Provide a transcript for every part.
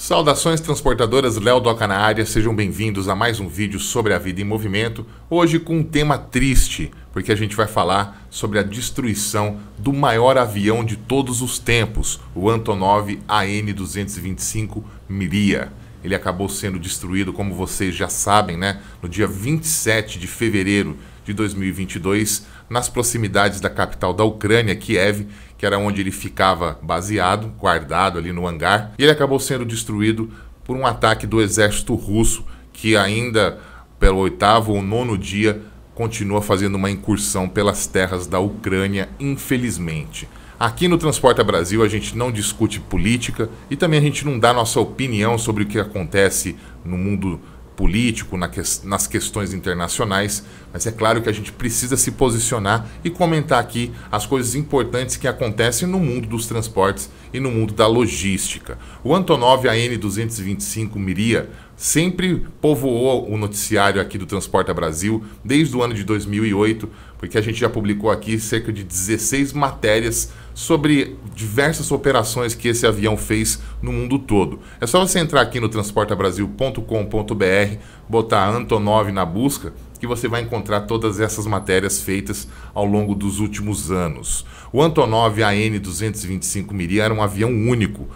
Saudações transportadoras Léo Doca na área, sejam bem-vindos a mais um vídeo sobre a vida em movimento, hoje com um tema triste, porque a gente vai falar sobre a destruição do maior avião de todos os tempos, o Antonov AN-225 Miria. Ele acabou sendo destruído, como vocês já sabem, né, no dia 27 de fevereiro de 2022, nas proximidades da capital da Ucrânia, Kiev, que era onde ele ficava baseado, guardado ali no hangar, e ele acabou sendo destruído por um ataque do exército russo que ainda pelo oitavo ou nono dia continua fazendo uma incursão pelas terras da Ucrânia, infelizmente. Aqui no Transporta Brasil a gente não discute política e também a gente não dá nossa opinião sobre o que acontece no mundo político, na que, nas questões internacionais, mas é claro que a gente precisa se posicionar e comentar aqui as coisas importantes que acontecem no mundo dos transportes e no mundo da logística. O Antonov AN-225 Miria sempre povoou o noticiário aqui do Transporta Brasil desde o ano de 2008, porque a gente já publicou aqui cerca de 16 matérias sobre diversas operações que esse avião fez no mundo todo. É só você entrar aqui no transportabrasil.com.br, botar Antonov na busca que você vai encontrar todas essas matérias feitas ao longo dos últimos anos. O Antonov AN-225 Miri era um avião único,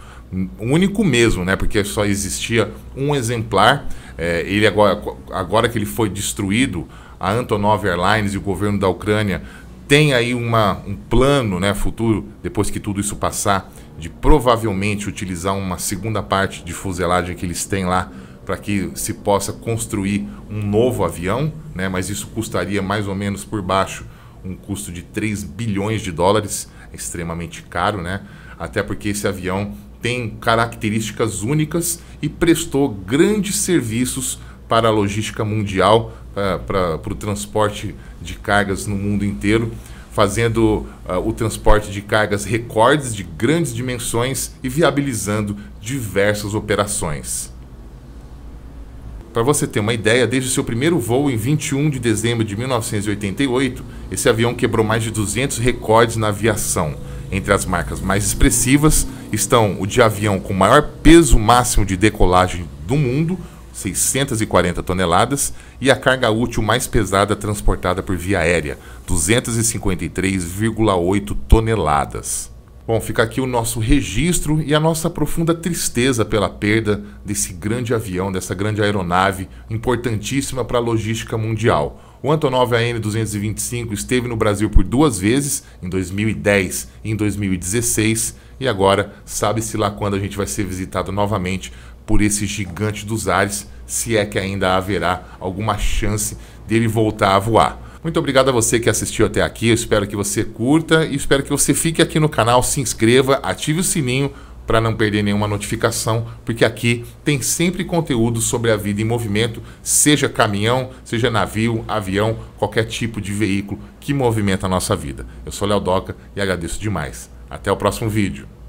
único mesmo, né? Porque só existia um exemplar. É, ele agora, agora que ele foi destruído, a Antonov Airlines e o governo da Ucrânia tem aí uma, um plano né, futuro, depois que tudo isso passar, de provavelmente utilizar uma segunda parte de fuselagem que eles têm lá para que se possa construir um novo avião, né? mas isso custaria mais ou menos por baixo um custo de 3 bilhões de dólares, é extremamente caro, né? até porque esse avião tem características únicas e prestou grandes serviços para a logística mundial, eh, para o transporte de cargas no mundo inteiro, fazendo uh, o transporte de cargas recordes de grandes dimensões e viabilizando diversas operações. Para você ter uma ideia, desde seu primeiro voo em 21 de dezembro de 1988, esse avião quebrou mais de 200 recordes na aviação. Entre as marcas mais expressivas estão o de avião com maior peso máximo de decolagem do mundo, 640 toneladas, e a carga útil mais pesada transportada por via aérea, 253,8 toneladas. Bom, fica aqui o nosso registro e a nossa profunda tristeza pela perda desse grande avião, dessa grande aeronave importantíssima para a logística mundial. O Antonov AN-225 esteve no Brasil por duas vezes, em 2010 e em 2016, e agora sabe-se lá quando a gente vai ser visitado novamente por esse gigante dos ares, se é que ainda haverá alguma chance dele voltar a voar. Muito obrigado a você que assistiu até aqui. Eu espero que você curta e espero que você fique aqui no canal, se inscreva, ative o sininho para não perder nenhuma notificação, porque aqui tem sempre conteúdo sobre a vida em movimento, seja caminhão, seja navio, avião, qualquer tipo de veículo que movimenta a nossa vida. Eu sou Léo Doca e agradeço demais. Até o próximo vídeo.